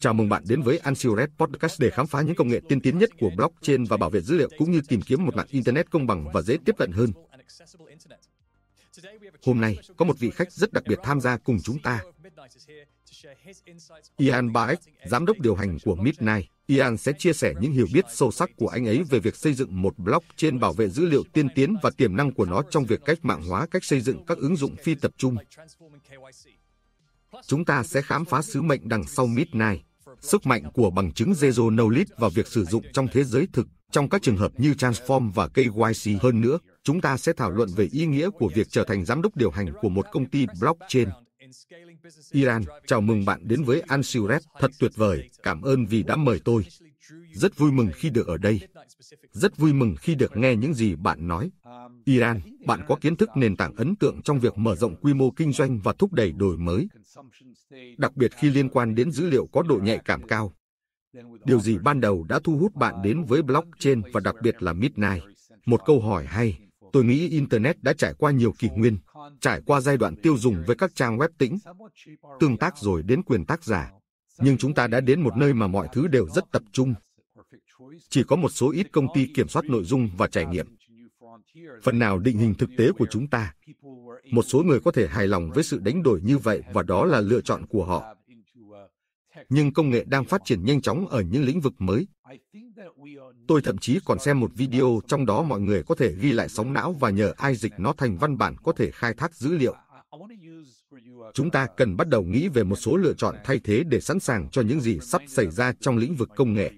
Chào mừng bạn đến với Ansiuret Podcast để khám phá những công nghệ tiên tiến nhất của blockchain và bảo vệ dữ liệu cũng như tìm kiếm một mạng Internet công bằng và dễ tiếp cận hơn. Hôm nay, có một vị khách rất đặc biệt tham gia cùng chúng ta. Ian Baek, giám đốc điều hành của Midnight. Ian sẽ chia sẻ những hiểu biết sâu sắc của anh ấy về việc xây dựng một blockchain bảo vệ dữ liệu tiên tiến và tiềm năng của nó trong việc cách mạng hóa cách xây dựng các ứng dụng phi tập trung. Chúng ta sẽ khám phá sứ mệnh đằng sau Midnight sức mạnh của bằng chứng Zero Knowledge và việc sử dụng trong thế giới thực trong các trường hợp như Transform và KYC hơn nữa, chúng ta sẽ thảo luận về ý nghĩa của việc trở thành giám đốc điều hành của một công ty blockchain. Iran, chào mừng bạn đến với Ansiuret, thật tuyệt vời, cảm ơn vì đã mời tôi. Rất vui mừng khi được ở đây. Rất vui mừng khi được nghe những gì bạn nói. Um, Iran, bạn có kiến thức nền tảng ấn tượng trong việc mở rộng quy mô kinh doanh và thúc đẩy đổi mới, đặc biệt khi liên quan đến dữ liệu có độ nhạy cảm cao. Điều gì ban đầu đã thu hút bạn đến với um, blockchain và đặc biệt là Midnight? Một câu hỏi hay. Tôi nghĩ Internet đã trải qua nhiều kỷ nguyên, trải qua giai đoạn tiêu dùng với các trang web tĩnh, tương tác rồi đến quyền tác giả. Nhưng chúng ta đã đến một nơi mà mọi thứ đều rất tập trung, chỉ có một số ít công ty kiểm soát nội dung và trải nghiệm. Phần nào định hình thực tế của chúng ta. Một số người có thể hài lòng với sự đánh đổi như vậy và đó là lựa chọn của họ. Nhưng công nghệ đang phát triển nhanh chóng ở những lĩnh vực mới. Tôi thậm chí còn xem một video trong đó mọi người có thể ghi lại sóng não và nhờ ai dịch nó thành văn bản có thể khai thác dữ liệu. Chúng ta cần bắt đầu nghĩ về một số lựa chọn thay thế để sẵn sàng cho những gì sắp xảy ra trong lĩnh vực công nghệ.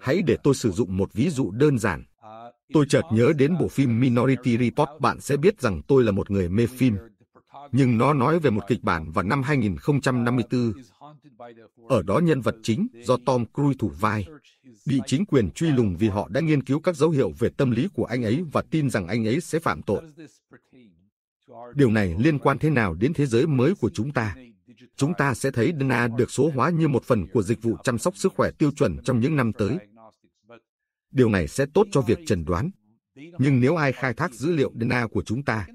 Hãy để tôi sử dụng một ví dụ đơn giản. Uh, tôi chợt nhớ đến bộ phim Minority Report, bạn sẽ biết rằng tôi là một người mê uh, phim. Nhưng nó nói về một kịch bản vào năm 2054. Uh, Ở đó nhân vật chính do Tom Cruise thủ vai, bị chính quyền truy lùng vì họ đã nghiên cứu các dấu hiệu về tâm lý của anh ấy và tin rằng anh ấy sẽ phạm tội. Điều này liên quan thế nào đến thế giới mới của chúng ta? chúng ta sẽ thấy DNA được số hóa như một phần của dịch vụ chăm sóc sức khỏe tiêu chuẩn trong những năm tới. Điều này sẽ tốt cho việc trần đoán. Nhưng nếu ai khai thác dữ liệu DNA của chúng ta,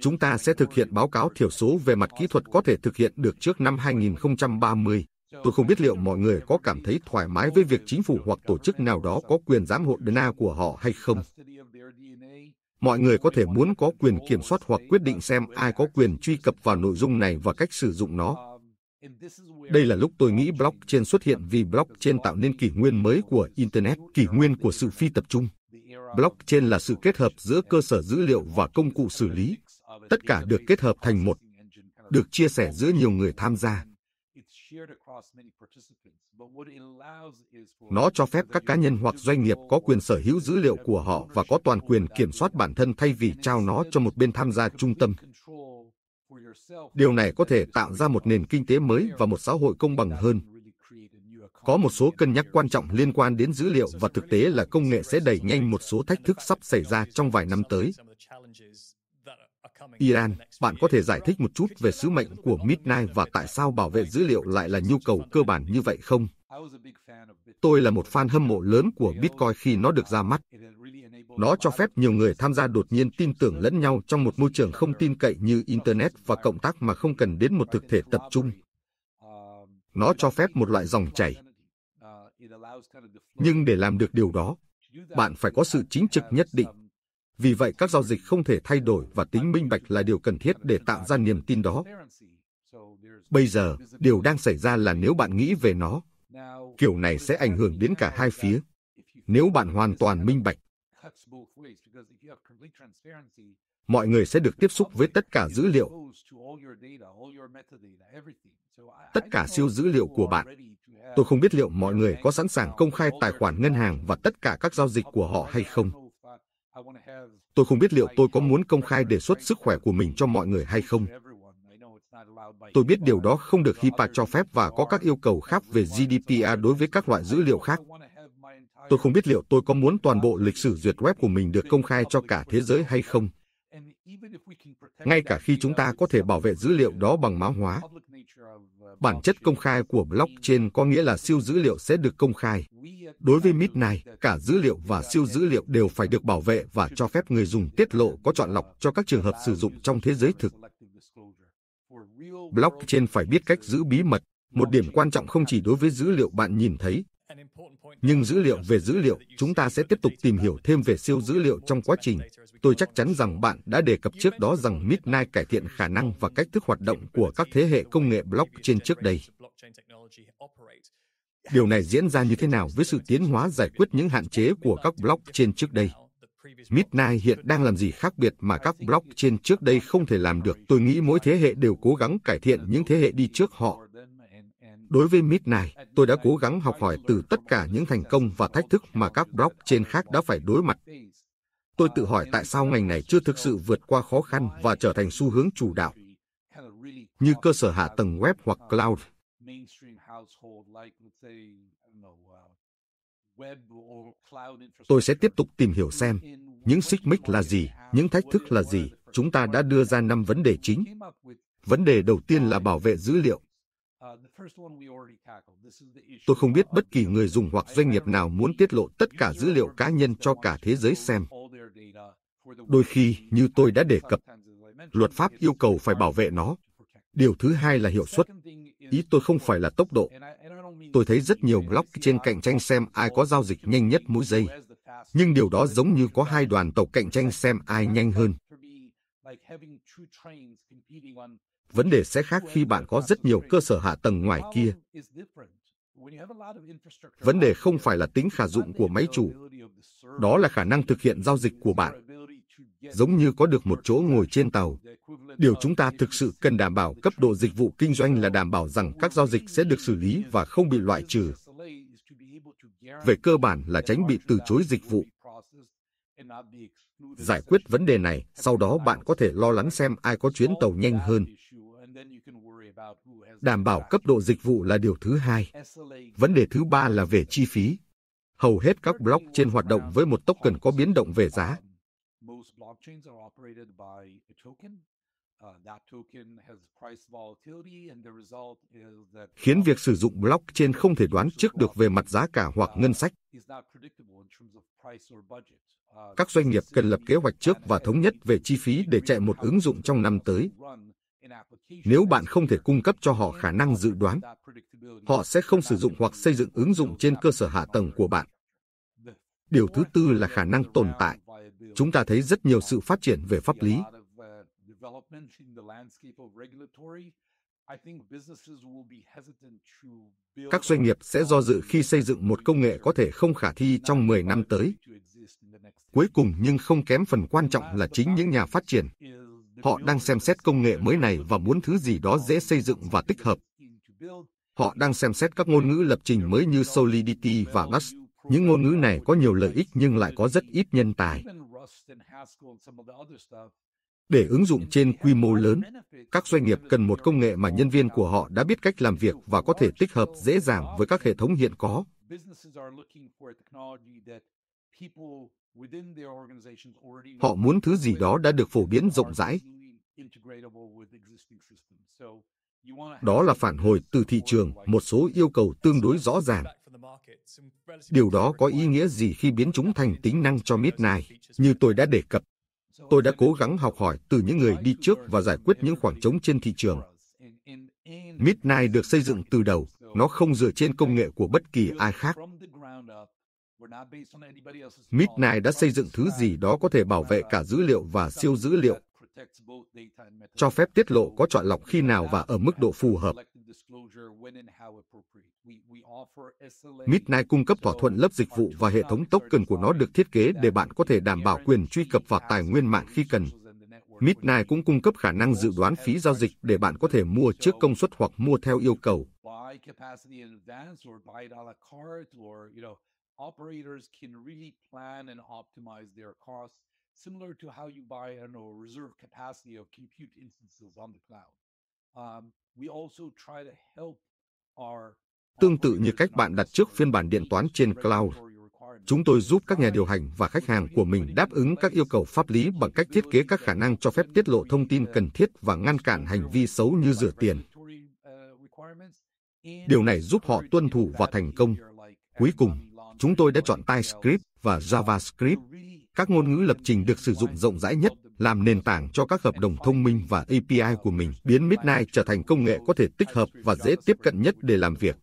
chúng ta sẽ thực hiện báo cáo thiểu số về mặt kỹ thuật có thể thực hiện được trước năm 2030. Tôi không biết liệu mọi người có cảm thấy thoải mái với việc chính phủ hoặc tổ chức nào đó có quyền giám hộ DNA của họ hay không. Mọi người có thể muốn có quyền kiểm soát hoặc quyết định xem ai có quyền truy cập vào nội dung này và cách sử dụng nó. Đây là lúc tôi nghĩ blockchain xuất hiện vì blockchain tạo nên kỷ nguyên mới của Internet, kỷ nguyên của sự phi tập trung. Blockchain là sự kết hợp giữa cơ sở dữ liệu và công cụ xử lý. Tất cả được kết hợp thành một, được chia sẻ giữa nhiều người tham gia. Nó cho phép các cá nhân hoặc doanh nghiệp có quyền sở hữu dữ liệu của họ và có toàn quyền kiểm soát bản thân thay vì trao nó cho một bên tham gia trung tâm điều này có thể tạo ra một nền kinh tế mới và một xã hội công bằng hơn có một số cân nhắc quan trọng liên quan đến dữ liệu và thực tế là công nghệ sẽ đẩy nhanh một số thách thức sắp xảy ra trong vài năm tới Iran, bạn có thể giải thích một chút về sứ mệnh của Midnight và tại sao bảo vệ dữ liệu lại là nhu cầu cơ bản như vậy không? Tôi là một fan hâm mộ lớn của Bitcoin khi nó được ra mắt. Nó cho phép nhiều người tham gia đột nhiên tin tưởng lẫn nhau trong một môi trường không tin cậy như Internet và cộng tác mà không cần đến một thực thể tập trung. Nó cho phép một loại dòng chảy. Nhưng để làm được điều đó, bạn phải có sự chính trực nhất định. Vì vậy các giao dịch không thể thay đổi và tính minh bạch là điều cần thiết để tạo ra niềm tin đó. Bây giờ, điều đang xảy ra là nếu bạn nghĩ về nó, kiểu này sẽ ảnh hưởng đến cả hai phía. Nếu bạn hoàn toàn minh bạch, mọi người sẽ được tiếp xúc với tất cả dữ liệu, tất cả siêu dữ liệu của bạn. Tôi không biết liệu mọi người có sẵn sàng công khai tài khoản ngân hàng và tất cả các giao dịch của họ hay không. Tôi không biết liệu tôi có muốn công khai đề xuất sức khỏe của mình cho mọi người hay không. Tôi biết điều đó không được HIPAA cho phép và có các yêu cầu khác về GDPR đối với các loại dữ liệu khác. Tôi không biết liệu tôi có muốn toàn bộ lịch sử duyệt web của mình được công khai cho cả thế giới hay không. Ngay cả khi chúng ta có thể bảo vệ dữ liệu đó bằng mã hóa, bản chất công khai của blockchain có nghĩa là siêu dữ liệu sẽ được công khai. Đối với MIT này, cả dữ liệu và siêu dữ liệu đều phải được bảo vệ và cho phép người dùng tiết lộ có chọn lọc cho các trường hợp sử dụng trong thế giới thực. Blockchain phải biết cách giữ bí mật, một điểm quan trọng không chỉ đối với dữ liệu bạn nhìn thấy, nhưng dữ liệu về dữ liệu, chúng ta sẽ tiếp tục tìm hiểu thêm về siêu dữ liệu trong quá trình. Tôi chắc chắn rằng bạn đã đề cập trước đó rằng Midnight cải thiện khả năng và cách thức hoạt động của các thế hệ công nghệ blockchain trước đây. Điều này diễn ra như thế nào với sự tiến hóa giải quyết những hạn chế của các blockchain trước đây? Midnight hiện đang làm gì khác biệt mà các blockchain trước đây không thể làm được? Tôi nghĩ mỗi thế hệ đều cố gắng cải thiện những thế hệ đi trước họ Đối với Midnight, tôi đã cố gắng học hỏi từ tất cả những thành công và thách thức mà các blockchain khác đã phải đối mặt. Tôi tự hỏi tại sao ngành này chưa thực sự vượt qua khó khăn và trở thành xu hướng chủ đạo, như cơ sở hạ tầng web hoặc cloud. Tôi sẽ tiếp tục tìm hiểu xem những xích mích là gì, những thách thức là gì. Chúng ta đã đưa ra năm vấn đề chính. Vấn đề đầu tiên là bảo vệ dữ liệu. Tôi không biết bất kỳ người dùng hoặc doanh nghiệp nào muốn tiết lộ tất cả dữ liệu cá nhân cho cả thế giới xem. Đôi khi, như tôi đã đề cập, luật pháp yêu cầu phải bảo vệ nó. Điều thứ hai là hiệu suất. Ý tôi không phải là tốc độ. Tôi thấy rất nhiều blog trên cạnh tranh xem ai có giao dịch nhanh nhất mỗi giây. Nhưng điều đó giống như có hai đoàn tàu cạnh tranh xem ai nhanh hơn. Vấn đề sẽ khác khi bạn có rất nhiều cơ sở hạ tầng ngoài kia. Vấn đề không phải là tính khả dụng của máy chủ, đó là khả năng thực hiện giao dịch của bạn. Giống như có được một chỗ ngồi trên tàu, điều chúng ta thực sự cần đảm bảo cấp độ dịch vụ kinh doanh là đảm bảo rằng các giao dịch sẽ được xử lý và không bị loại trừ. Về cơ bản là tránh bị từ chối dịch vụ. Giải quyết vấn đề này, sau đó bạn có thể lo lắng xem ai có chuyến tàu nhanh hơn. Đảm bảo cấp độ dịch vụ là điều thứ hai. Vấn đề thứ ba là về chi phí. Hầu hết các block trên hoạt động với một token có biến động về giá. That khiến việc sử dụng blockchain không thể đoán trước được về mặt giá cả hoặc ngân sách. Uh, uh, Các doanh nghiệp cần lập kế hoạch trước và thống nhất về chi phí để chạy một ứng dụng trong năm tới. Nếu bạn không thể cung cấp cho họ khả năng dự đoán, họ sẽ không sử dụng hoặc xây dựng ứng dụng trên cơ sở hạ tầng của bạn. Điều thứ tư là khả năng tồn tại. Chúng ta thấy rất nhiều sự phát triển về pháp lý, development in the landscape of regulatory các doanh nghiệp sẽ do dự khi xây dựng một công nghệ có thể không khả thi trong 10 năm tới. Cuối cùng nhưng không kém phần quan trọng là chính những nhà phát triển. Họ đang xem xét công nghệ mới này và muốn thứ gì đó dễ xây dựng và tích hợp. Họ đang xem xét các ngôn ngữ lập trình mới như Solidity và Rust. Những ngôn ngữ này có nhiều lợi ích nhưng lại có rất ít nhân tài. Để ứng dụng trên quy mô lớn, các doanh nghiệp cần một công nghệ mà nhân viên của họ đã biết cách làm việc và có thể tích hợp dễ dàng với các hệ thống hiện có. Họ muốn thứ gì đó đã được phổ biến rộng rãi. Đó là phản hồi từ thị trường một số yêu cầu tương đối rõ ràng. Điều đó có ý nghĩa gì khi biến chúng thành tính năng cho Midnight, như tôi đã đề cập. Tôi đã cố gắng học hỏi từ những người đi trước và giải quyết những khoảng trống trên thị trường. Midnight được xây dựng từ đầu, nó không dựa trên công nghệ của bất kỳ ai khác. Midnight đã xây dựng thứ gì đó có thể bảo vệ cả dữ liệu và siêu dữ liệu, cho phép tiết lộ có chọn lọc khi nào và ở mức độ phù hợp. Midnight cung cấp thỏa thuận lớp dịch vụ và hệ thống token của nó được thiết kế để bạn có thể đảm bảo quyền truy cập vào tài nguyên mạng khi cần. Midnight cũng cung cấp khả năng dự đoán phí giao dịch để bạn có thể mua trước công suất hoặc mua theo yêu cầu. À operators can really plan and optimize their costs similar to how you buy, I reserve capacity of compute instances on the cloud. Um, we also try to help our Tương tự như cách bạn đặt trước phiên bản điện toán trên cloud, chúng tôi giúp các nhà điều hành và khách hàng của mình đáp ứng các yêu cầu pháp lý bằng cách thiết kế các khả năng cho phép tiết lộ thông tin cần thiết và ngăn cản hành vi xấu như rửa tiền. Điều này giúp họ tuân thủ và thành công. Cuối cùng, chúng tôi đã chọn TypeScript và JavaScript các ngôn ngữ lập trình được sử dụng rộng rãi nhất, làm nền tảng cho các hợp đồng thông minh và API của mình, biến Midnight trở thành công nghệ có thể tích hợp và dễ tiếp cận nhất để làm việc.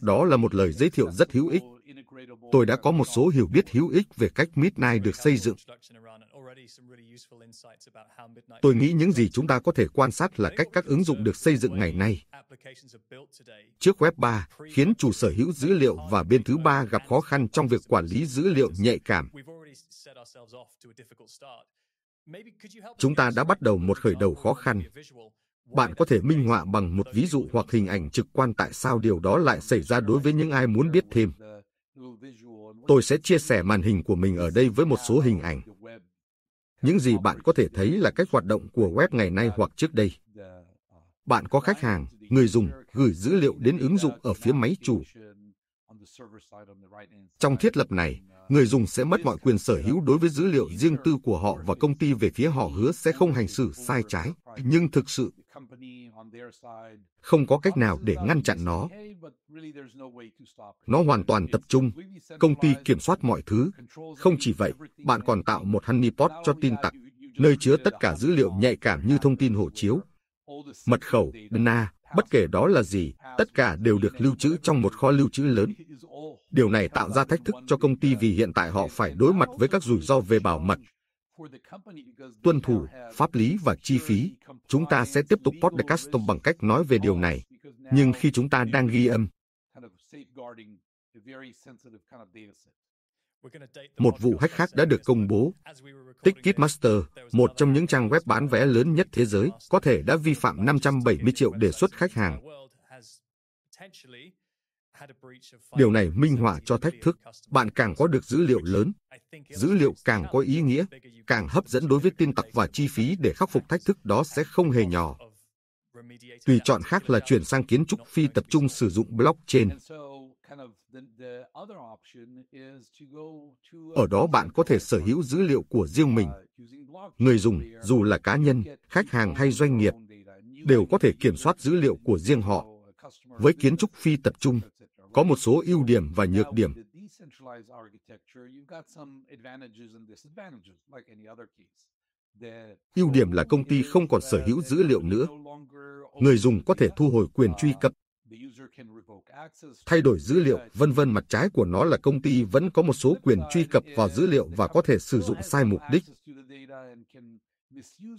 Đó là một lời giới thiệu rất hữu ích. Tôi đã có một số hiểu biết hữu ích về cách Midnight được xây dựng. Tôi nghĩ những gì chúng ta có thể quan sát là cách các ứng dụng được xây dựng ngày nay. Trước Web 3 khiến chủ sở hữu dữ liệu và bên thứ ba gặp khó khăn trong việc quản lý dữ liệu nhạy cảm. Chúng ta đã bắt đầu một khởi đầu khó khăn. Bạn có thể minh họa bằng một ví dụ hoặc hình ảnh trực quan tại sao điều đó lại xảy ra đối với những ai muốn biết thêm. Tôi sẽ chia sẻ màn hình của mình ở đây với một số hình ảnh. Những gì bạn có thể thấy là cách hoạt động của web ngày nay hoặc trước đây. Bạn có khách hàng, người dùng gửi dữ liệu đến ứng dụng ở phía máy chủ. Trong thiết lập này, người dùng sẽ mất mọi quyền sở hữu đối với dữ liệu riêng tư của họ và công ty về phía họ hứa sẽ không hành xử sai trái, nhưng thực sự không có cách nào để ngăn chặn nó. Nó hoàn toàn tập trung. Công ty kiểm soát mọi thứ. Không chỉ vậy, bạn còn tạo một honeypot cho tin tặc, nơi chứa tất cả dữ liệu nhạy cảm như thông tin hộ chiếu, mật khẩu, DNA, bất kể đó là gì, tất cả đều được lưu trữ trong một kho lưu trữ lớn. Điều này tạo ra thách thức cho công ty uh, vì hiện tại họ phải đối mặt với các rủi ro về bảo mật, tuân thủ pháp lý và chi phí. Chúng ta sẽ tiếp tục podcast bằng cách nói về điều này. Nhưng khi chúng ta đang ghi âm, một vụ hack khác đã được công bố. Ticketmaster, một trong những trang web bán vé lớn nhất thế giới, có thể đã vi phạm 570 triệu đề xuất khách hàng. Điều này minh họa cho thách thức. Bạn càng có được dữ liệu lớn, dữ liệu càng có ý nghĩa, càng hấp dẫn đối với tin tặc và chi phí để khắc phục thách thức đó sẽ không hề nhỏ. Tùy chọn khác là chuyển sang kiến trúc phi tập trung sử dụng blockchain. Ở đó bạn có thể sở hữu dữ liệu của riêng mình. Uh, Người dùng, dù là cá nhân, khách hàng hay doanh nghiệp, đều có thể kiểm soát dữ liệu của riêng họ. Với kiến trúc phi tập trung, có một số ưu điểm và nhược điểm. Ưu điểm là công ty không còn sở hữu dữ liệu nữa. Người dùng có thể thu hồi quyền truy cập, thay đổi dữ liệu, vân vân mặt trái của nó là công ty vẫn có một số quyền truy cập vào dữ liệu và có thể sử dụng sai mục đích.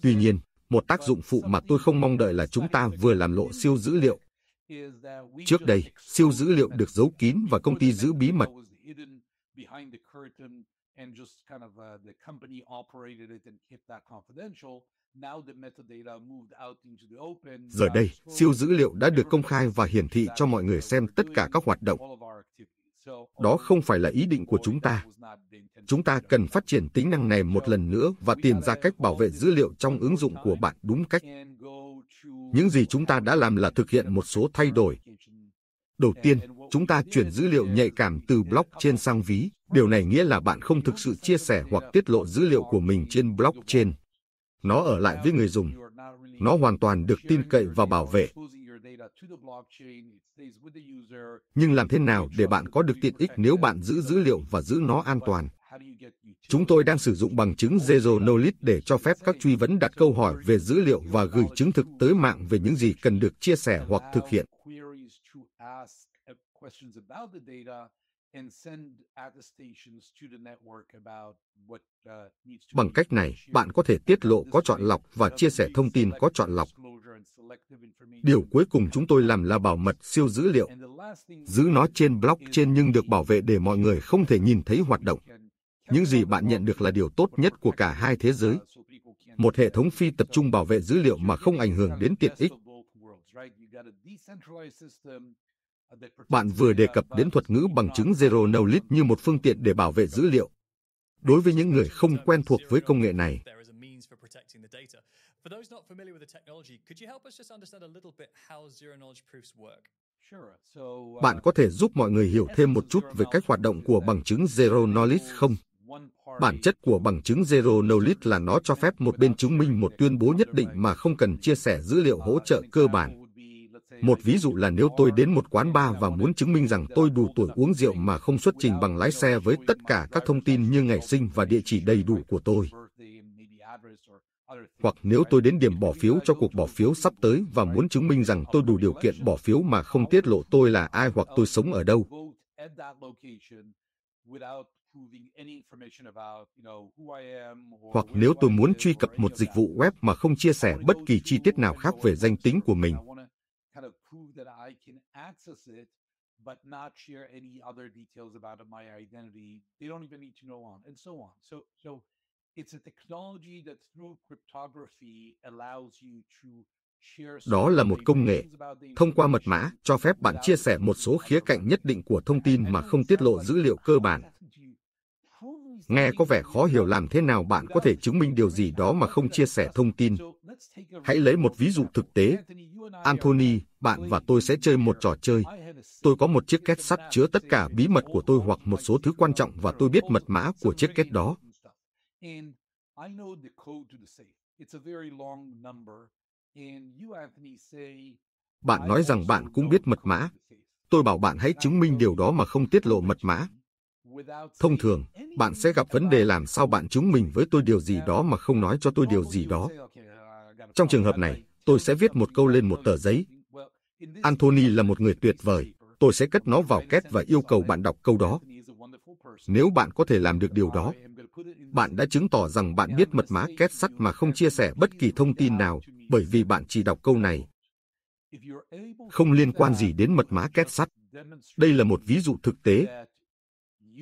Tuy nhiên, một tác dụng phụ mà tôi không mong đợi là chúng ta vừa làm lộ siêu dữ liệu, Trước đây, siêu dữ liệu được giấu kín và công ty giữ bí mật. Giờ đây, siêu dữ liệu đã được công khai và hiển thị cho mọi người xem tất cả các hoạt động. Đó không phải là ý định của chúng ta. Chúng ta cần phát triển tính năng này một lần nữa và tìm ra cách bảo vệ dữ liệu trong ứng dụng của bạn đúng cách. Những gì chúng ta đã làm là thực hiện một số thay đổi. Đầu tiên, chúng ta chuyển dữ liệu nhạy cảm từ blockchain sang ví. Điều này nghĩa là bạn không thực sự chia sẻ hoặc tiết lộ dữ liệu của mình trên blockchain. Nó ở lại với người dùng. Nó hoàn toàn được tin cậy và bảo vệ. Nhưng làm thế nào để bạn có được tiện ích nếu bạn giữ dữ liệu và giữ nó an toàn? Chúng tôi đang sử dụng bằng chứng Zero Knowledge để cho phép các truy vấn đặt câu hỏi về dữ liệu và gửi chứng thực tới mạng về những gì cần được chia sẻ hoặc thực hiện. Uh, bằng cách này, bạn có thể tiết lộ có chọn lọc và chia sẻ thông tin có chọn lọc. Điều cuối cùng chúng tôi làm là bảo mật siêu dữ liệu, giữ nó trên blockchain nhưng được bảo vệ để mọi người không thể nhìn thấy hoạt động những gì bạn nhận được là điều tốt nhất của cả hai thế giới. Một hệ thống phi tập trung bảo vệ dữ liệu mà không ảnh hưởng đến tiện ích. Bạn vừa đề cập đến thuật ngữ bằng chứng Zero Knowledge như một phương tiện để bảo vệ dữ liệu. Đối với những người không quen thuộc với công nghệ này, bạn có thể giúp mọi người hiểu thêm một chút về cách hoạt động của bằng chứng Zero Knowledge không? Bản chất của bằng chứng Zero Knowledge là nó cho phép một bên chứng minh một tuyên bố nhất định mà không cần chia sẻ dữ liệu hỗ trợ cơ bản. Một ví dụ là nếu tôi đến một quán bar và muốn chứng minh rằng tôi đủ tuổi uống rượu mà không xuất trình bằng lái xe với tất cả các thông tin như ngày sinh và địa chỉ đầy đủ của tôi. Hoặc nếu tôi đến điểm bỏ phiếu cho cuộc bỏ phiếu sắp tới và muốn chứng minh rằng tôi đủ điều kiện bỏ phiếu mà không tiết lộ tôi là ai hoặc tôi sống ở đâu hoặc nếu tôi muốn truy cập một dịch vụ web mà không chia sẻ bất kỳ chi tiết nào khác về danh tính của mình. Đó là một công nghệ. Thông qua mật mã, cho phép bạn chia sẻ một số khía cạnh nhất định của thông tin mà không tiết lộ dữ liệu cơ bản. Nghe có vẻ khó hiểu làm thế nào bạn có thể chứng minh điều gì đó mà không chia sẻ thông tin. Hãy lấy một ví dụ thực tế. Anthony, bạn và tôi sẽ chơi một trò chơi. Tôi có một chiếc két sắt chứa tất cả bí mật của tôi hoặc một số thứ quan trọng và tôi biết mật mã của chiếc két đó. Bạn nói rằng bạn cũng biết mật mã. Tôi bảo bạn hãy chứng minh điều đó mà không tiết lộ mật mã. Thông thường, bạn sẽ gặp vấn đề làm sao bạn chứng minh với tôi điều gì đó mà không nói cho tôi điều gì đó. Trong trường hợp này, tôi sẽ viết một câu lên một tờ giấy. Anthony là một người tuyệt vời. Tôi sẽ cất nó vào két và yêu cầu bạn đọc câu đó. Nếu bạn có thể làm được điều đó, bạn đã chứng tỏ rằng bạn biết mật mã két sắt mà không chia sẻ bất kỳ thông tin nào bởi vì bạn chỉ đọc câu này. Không liên quan gì đến mật mã két sắt. Đây là một ví dụ thực tế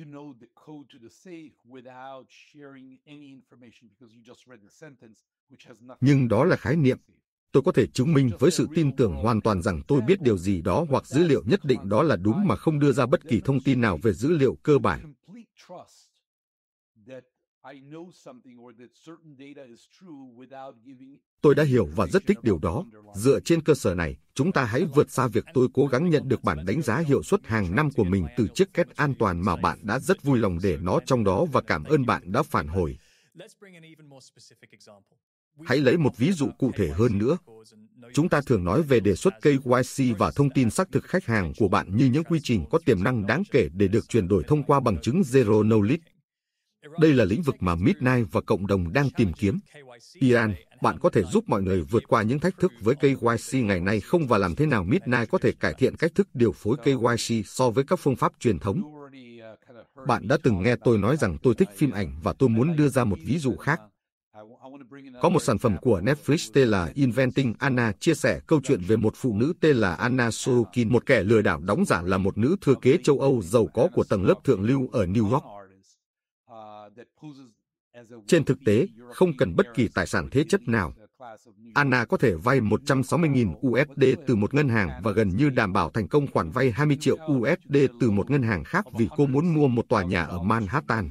you know the code to the safe without sharing any information because you just read the sentence which has nothing Nhưng đó là khái niệm tôi có thể chứng minh với sự tin tưởng hoàn toàn rằng tôi biết điều gì đó hoặc dữ liệu nhất định đó là đúng mà không đưa ra bất kỳ thông tin nào về dữ liệu cơ bản Tôi đã hiểu và rất thích điều đó. Dựa trên cơ sở này, chúng ta hãy vượt xa việc tôi cố gắng nhận được bản đánh giá hiệu suất hàng năm của mình từ chiếc két an toàn mà bạn đã rất vui lòng để nó trong đó và cảm ơn bạn đã phản hồi. Hãy lấy một ví dụ cụ thể hơn nữa. Chúng ta thường nói về đề xuất KYC và thông tin xác thực khách hàng của bạn như những quy trình có tiềm năng đáng kể để được chuyển đổi thông qua bằng chứng Zero Knowledge. Đây là lĩnh vực mà Midnight và cộng đồng đang tìm kiếm. Ian, bạn có thể giúp mọi người vượt qua những thách thức với KYC ngày nay không và làm thế nào Midnight có thể cải thiện cách thức điều phối KYC so với các phương pháp truyền thống. Bạn đã từng nghe tôi nói rằng tôi thích phim ảnh và tôi muốn đưa ra một ví dụ khác. Có một sản phẩm của Netflix tên là Inventing Anna chia sẻ câu chuyện về một phụ nữ tên là Anna Sorokin, một kẻ lừa đảo đóng giả là một nữ thừa kế châu Âu giàu có của tầng lớp thượng lưu ở New York. Trên thực tế, không cần bất kỳ tài sản thế chấp nào. Anna có thể vay 160.000 USD từ một ngân hàng và gần như đảm bảo thành công khoản vay 20 triệu USD từ một ngân hàng khác vì cô muốn mua một tòa nhà ở Manhattan.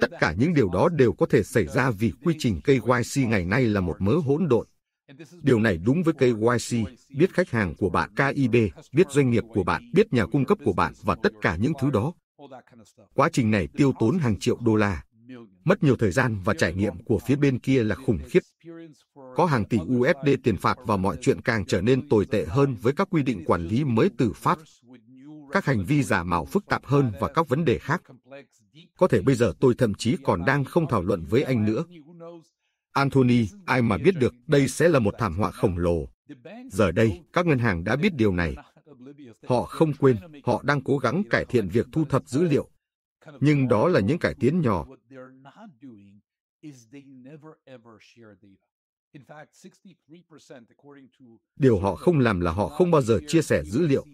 Tất dạ, cả những điều đó đều có thể xảy dạ, ra vì quy trình KYC ngày nay là một mớ hỗn độn. Điều này đúng với KYC, biết khách hàng của bạn KIB, biết doanh nghiệp của bạn, biết nhà cung cấp của bạn và tất cả những thứ đó. Quá trình này tiêu tốn hàng triệu đô la. Mất nhiều thời gian và trải nghiệm của phía bên kia là khủng khiếp. Có hàng tỷ USD tiền phạt và mọi chuyện càng trở nên tồi tệ hơn với các quy định quản lý mới từ Pháp các hành vi giả mạo phức tạp hơn và các vấn đề khác. Có thể bây giờ tôi thậm chí còn đang không thảo luận với anh nữa. Anthony, ai mà biết được đây sẽ là một thảm họa khổng lồ. Giờ đây, các ngân hàng đã biết điều này. Họ không quên, họ đang cố gắng cải thiện việc thu thập dữ liệu. Nhưng đó là những cải tiến nhỏ. Điều họ không làm là họ không bao giờ chia sẻ dữ liệu.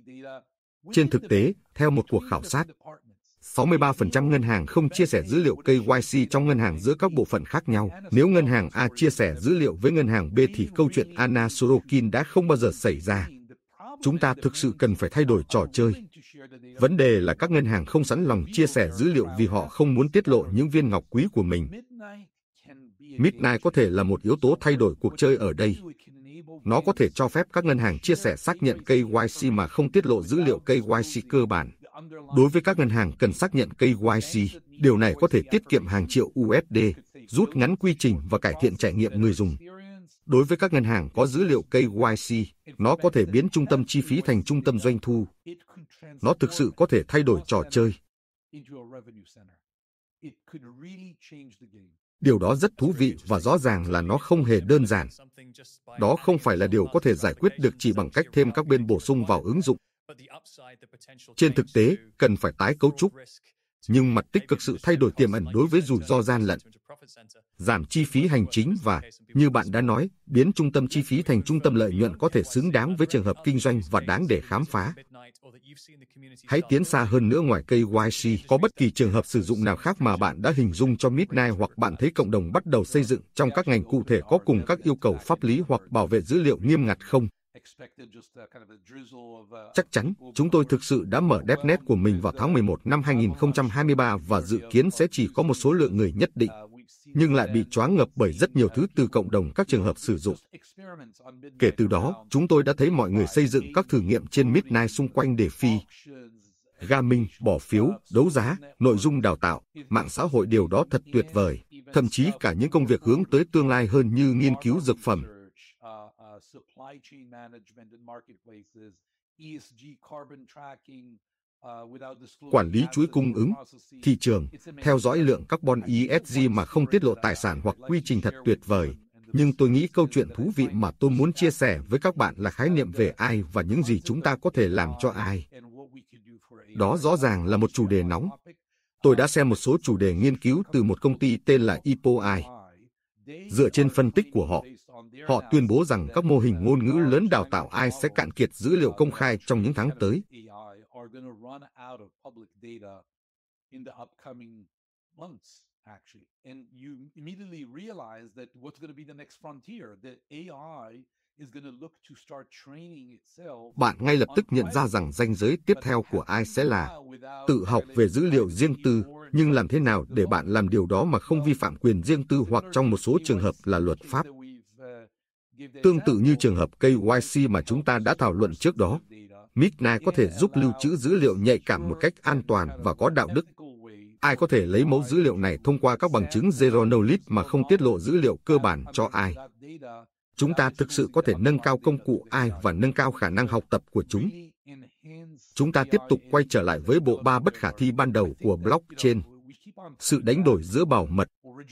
Trên thực tế, theo một cuộc khảo sát, 63% ngân hàng không chia sẻ dữ liệu KYC trong ngân hàng giữa các bộ phận khác nhau. Nếu ngân hàng A chia sẻ dữ liệu với ngân hàng B thì câu chuyện Anna Sorokin đã không bao giờ xảy ra. Chúng ta thực sự cần phải thay đổi trò chơi. Vấn đề là các ngân hàng không sẵn lòng chia sẻ dữ liệu vì họ không muốn tiết lộ những viên ngọc quý của mình. Midnight có thể là một yếu tố thay đổi cuộc chơi ở đây. Nó có thể cho phép các ngân hàng chia sẻ xác nhận KYC mà không tiết lộ dữ liệu KYC cơ bản. Đối với các ngân hàng cần xác nhận KYC, điều này có thể tiết kiệm hàng triệu USD, rút ngắn quy trình và cải thiện trải nghiệm người dùng. Đối với các ngân hàng có dữ liệu KYC, nó có thể biến trung tâm chi phí thành trung tâm doanh thu. Nó thực sự có thể thay đổi trò chơi. Điều đó rất thú vị và rõ ràng là nó không hề đơn giản. Đó không phải là điều có thể giải quyết được chỉ bằng cách thêm các bên bổ sung vào ứng dụng. Trên thực tế, cần phải tái cấu trúc, nhưng mặt tích cực sự thay đổi tiềm ẩn đối với rủi ro gian lận, giảm chi phí hành chính và, như bạn đã nói, biến trung tâm chi phí thành trung tâm lợi nhuận có thể xứng đáng với trường hợp kinh doanh và đáng để khám phá. Hãy tiến xa hơn nữa ngoài cây YC, có bất kỳ trường hợp sử dụng nào khác mà bạn đã hình dung cho Midnight hoặc bạn thấy cộng đồng bắt đầu xây dựng trong các ngành cụ thể có cùng các yêu cầu pháp lý hoặc bảo vệ dữ liệu nghiêm ngặt không? Uh, Chắc chắn, chúng tôi thực sự đã mở DevNet của mình vào tháng 11 năm 2023 uh, và dự kiến sẽ chỉ có một số lượng người nhất định, uh, nhưng lại bị choáng ngập bởi rất nhiều thứ từ cộng đồng các trường hợp sử dụng. Kể từ đó, chúng tôi đã thấy mọi người xây dựng các thử nghiệm trên Midnight xung quanh để phi. Gaming, bỏ phiếu, đấu giá, nội dung đào tạo, mạng xã hội điều đó thật tuyệt vời. Thậm chí cả những công việc hướng tới tương lai hơn như nghiên cứu dược phẩm, supply chain management and marketplaces, ESG carbon tracking, uh, quản lý chuỗi cung ứng, thị trường, theo dõi lượng carbon ESG e mà không tiết lộ tài sản hoặc quy trình thật tuyệt vời. Nhưng tôi nghĩ câu chuyện thú vị mà tôi muốn chia sẻ với các bạn là khái niệm về ai và những gì chúng ta có thể làm cho ai. Đó rõ ràng là một chủ đề nóng. Tôi uh, đã xem một số chủ đề nghiên cứu từ một công ty tên là IPOI. Dựa trên phân tích của họ, Họ tuyên bố rằng các mô hình ngôn ngữ lớn đào tạo AI sẽ cạn kiệt dữ liệu công khai trong những tháng tới. Bạn ngay lập tức nhận ra rằng ranh giới tiếp theo của ai sẽ là tự học về dữ liệu riêng tư, nhưng làm thế nào để bạn làm điều đó mà không vi phạm quyền riêng tư hoặc trong một số trường hợp là luật pháp. Tương tự như trường hợp KYC mà chúng ta đã thảo luận trước đó, Midnight có thể giúp lưu trữ dữ liệu nhạy cảm một cách an toàn và có đạo đức. Ai có thể lấy mẫu dữ liệu này thông qua các bằng chứng Zero Knowledge mà không tiết lộ dữ liệu cơ bản cho ai? Chúng ta thực sự có thể nâng cao công cụ AI và nâng cao khả năng học tập của chúng. Chúng ta tiếp tục quay trở lại với bộ ba bất khả thi ban đầu của blockchain. Sự đánh đổi giữa bảo mật,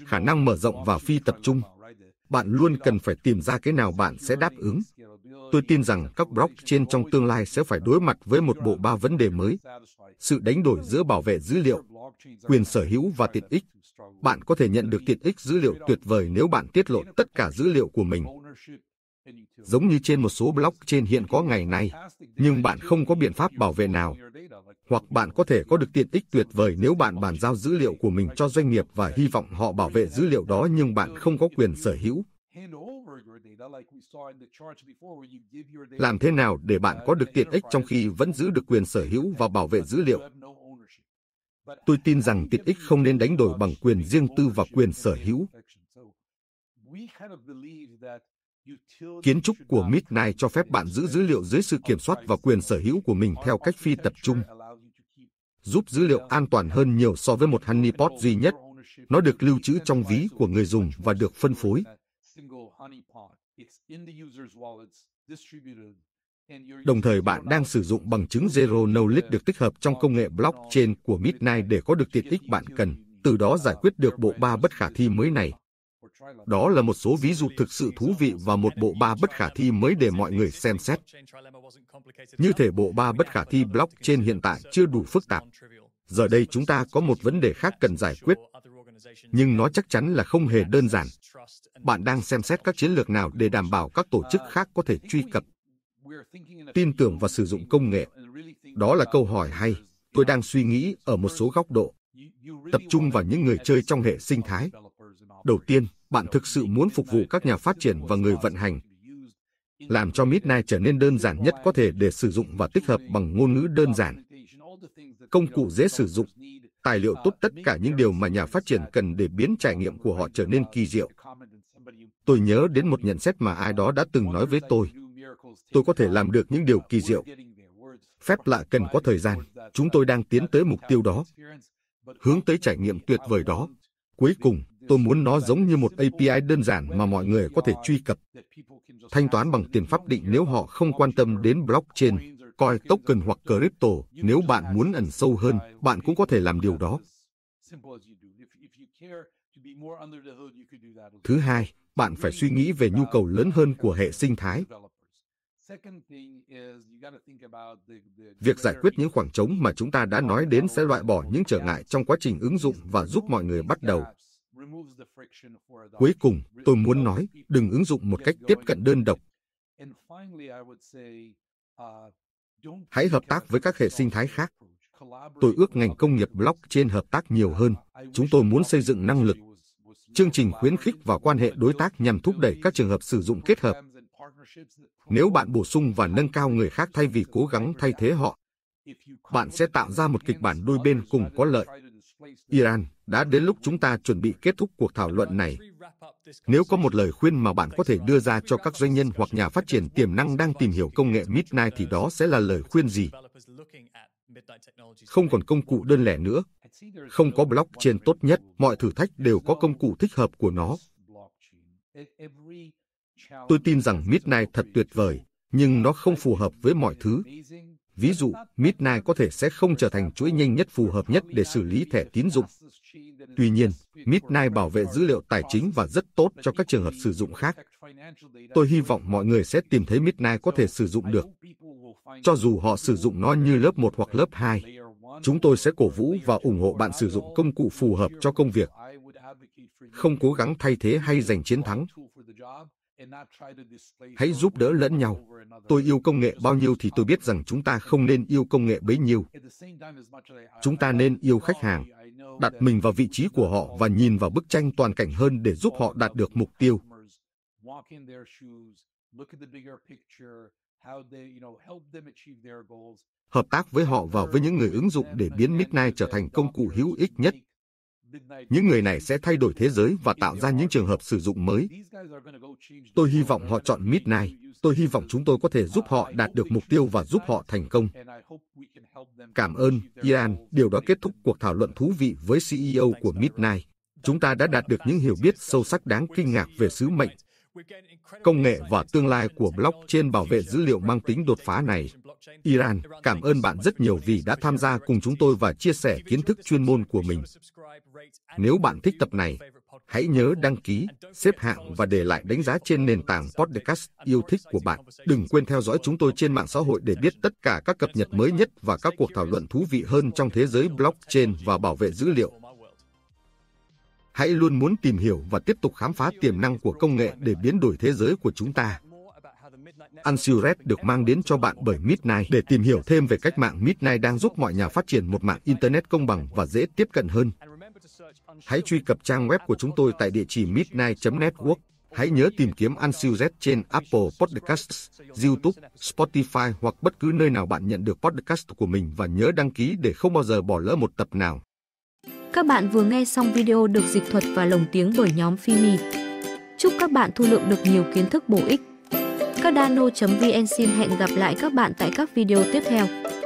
khả năng mở rộng và phi tập trung, bạn luôn cần phải tìm ra cái nào bạn sẽ đáp ứng. Tôi tin rằng các blockchain trong tương lai sẽ phải đối mặt với một bộ ba vấn đề mới. Sự đánh đổi giữa bảo vệ dữ liệu, quyền sở hữu và tiện ích. Bạn có thể nhận được tiện ích dữ liệu tuyệt vời nếu bạn tiết lộ tất cả dữ liệu của mình. Giống như trên một số blockchain hiện có ngày nay, nhưng bạn không có biện pháp bảo vệ nào hoặc bạn có thể có được tiện ích tuyệt vời nếu bạn bàn giao dữ liệu của mình cho doanh nghiệp và hy vọng họ bảo vệ dữ liệu đó nhưng bạn không có quyền sở hữu. Làm thế nào để bạn có được tiện ích trong khi vẫn giữ được quyền sở hữu và bảo vệ dữ liệu? Tôi tin rằng tiện ích không nên đánh đổi bằng quyền riêng tư và quyền sở hữu. Kiến trúc của Midnight cho phép bạn giữ dữ liệu dưới sự kiểm soát và quyền sở hữu của mình theo cách phi tập trung giúp dữ liệu an toàn hơn nhiều so với một honeypot duy nhất. Nó được lưu trữ trong ví của người dùng và được phân phối. Đồng thời bạn đang sử dụng bằng chứng Zero Knowledge được tích hợp trong công nghệ blockchain của Midnight để có được tiện ích bạn cần, từ đó giải quyết được bộ ba bất khả thi mới này. Đó là một số ví dụ thực sự thú vị và một bộ ba bất khả thi mới để mọi người xem xét. Như thể bộ ba bất khả thi blockchain hiện tại chưa đủ phức tạp. Giờ đây chúng ta có một vấn đề khác cần giải quyết, nhưng nó chắc chắn là không hề đơn giản. Bạn đang xem xét các chiến lược nào để đảm bảo các tổ chức khác có thể truy cập, tin tưởng và sử dụng công nghệ. Đó là câu hỏi hay. Tôi đang suy nghĩ ở một số góc độ, tập trung vào những người chơi trong hệ sinh thái. Đầu tiên, bạn thực sự muốn phục vụ các nhà phát triển và người vận hành. Làm cho Midnight trở nên đơn giản nhất có thể để sử dụng và tích hợp bằng ngôn ngữ đơn giản. Công cụ dễ sử dụng, tài liệu tốt tất cả những điều mà nhà phát triển cần để biến trải nghiệm của họ trở nên kỳ diệu. Tôi nhớ đến một nhận xét mà ai đó đã từng nói với tôi. Tôi có thể làm được những điều kỳ diệu. Phép lạ cần có thời gian. Chúng tôi đang tiến tới mục tiêu đó. Hướng tới trải nghiệm tuyệt vời đó. Cuối cùng, Tôi muốn nó giống như một API đơn giản mà mọi người có thể truy cập. Thanh toán bằng tiền pháp định nếu họ không quan tâm đến blockchain, coi token hoặc crypto. Nếu bạn muốn ẩn sâu hơn, bạn cũng có thể làm điều đó. Thứ hai, bạn phải suy nghĩ về nhu cầu lớn hơn của hệ sinh thái. Việc giải quyết những khoảng trống mà chúng ta đã nói đến sẽ loại bỏ những trở ngại trong quá trình ứng dụng và giúp mọi người bắt đầu Cuối cùng, tôi muốn nói, đừng ứng dụng một cách tiếp cận đơn độc. Uh, Hãy hợp tác với các hệ sinh thái khác. Tôi ước ngành công nghiệp blockchain hợp tác nhiều uh, hơn. Chúng tôi muốn xây dựng năng lực. Chương trình khuyến khích và quan hệ đối tác nhằm thúc đẩy các trường hợp sử dụng kết hợp. Nếu bạn bổ sung và nâng cao người khác thay vì cố gắng thay thế họ, bạn sẽ tạo ra một kịch bản đôi bên cùng có lợi. Iran, đã đến lúc chúng ta chuẩn bị kết thúc cuộc thảo luận này. Nếu có một lời khuyên mà bạn có thể đưa ra cho các doanh nhân hoặc nhà phát triển tiềm năng đang tìm hiểu công nghệ Midnight thì đó sẽ là lời khuyên gì? Không còn công cụ đơn lẻ nữa, không có blockchain tốt nhất, mọi thử thách đều có công cụ thích hợp của nó. Tôi tin rằng Midnight thật tuyệt vời, nhưng nó không phù hợp với mọi thứ. Ví dụ, Midnight có thể sẽ không trở thành chuỗi nhanh nhất phù hợp nhất để xử lý thẻ tín dụng. Tuy nhiên, Midnight bảo vệ dữ liệu tài chính và rất tốt cho các trường hợp sử dụng khác. Tôi hy vọng mọi người sẽ tìm thấy Midnight có thể sử dụng được. Cho dù họ sử dụng nó như lớp 1 hoặc lớp 2, chúng tôi sẽ cổ vũ và ủng hộ bạn sử dụng công cụ phù hợp cho công việc. Không cố gắng thay thế hay giành chiến thắng. Hãy giúp đỡ lẫn nhau. Tôi yêu công nghệ bao nhiêu thì tôi biết rằng chúng ta không nên yêu công nghệ bấy nhiêu. Chúng ta nên yêu khách hàng, đặt mình vào vị trí của họ và nhìn vào bức tranh toàn cảnh hơn để giúp họ đạt được mục tiêu. Hợp tác với họ và với những người ứng dụng để biến Midnight trở thành công cụ hữu ích nhất những người này sẽ thay đổi thế giới và tạo ra những trường hợp sử dụng mới. Tôi hy vọng họ chọn Midnight. Tôi hy vọng chúng tôi có thể giúp họ đạt được mục tiêu và giúp họ thành công. Cảm ơn, Iran. Điều đó kết thúc cuộc thảo luận thú vị với CEO của Midnight. Chúng ta đã đạt được những hiểu biết sâu sắc đáng kinh ngạc về sứ mệnh, công nghệ và tương lai của blockchain bảo vệ dữ liệu mang tính đột phá này. Iran, cảm ơn bạn rất nhiều vì đã tham gia cùng chúng tôi và chia sẻ kiến thức chuyên môn của mình. Nếu bạn thích tập này, hãy nhớ đăng ký, xếp hạng và để lại đánh giá trên nền tảng podcast yêu thích của bạn. Đừng quên theo dõi chúng tôi trên mạng xã hội để biết tất cả các cập nhật mới nhất và các cuộc thảo luận thú vị hơn trong thế giới blockchain và bảo vệ dữ liệu. Hãy luôn muốn tìm hiểu và tiếp tục khám phá tiềm năng của công nghệ để biến đổi thế giới của chúng ta. Ansiuret được mang đến cho bạn bởi Midnight để tìm hiểu thêm về cách mạng Midnight đang giúp mọi nhà phát triển một mạng Internet công bằng và dễ tiếp cận hơn. Hãy truy cập trang web của chúng tôi tại địa chỉ midnight.network. Hãy nhớ tìm kiếm An Siêu Z trên Apple Podcasts, YouTube, Spotify hoặc bất cứ nơi nào bạn nhận được podcast của mình và nhớ đăng ký để không bao giờ bỏ lỡ một tập nào. Các bạn vừa nghe xong video được dịch thuật và lồng tiếng bởi nhóm Fimi. Chúc các bạn thu lượm được nhiều kiến thức bổ ích. Cardano.vn xin hẹn gặp lại các bạn tại các video tiếp theo.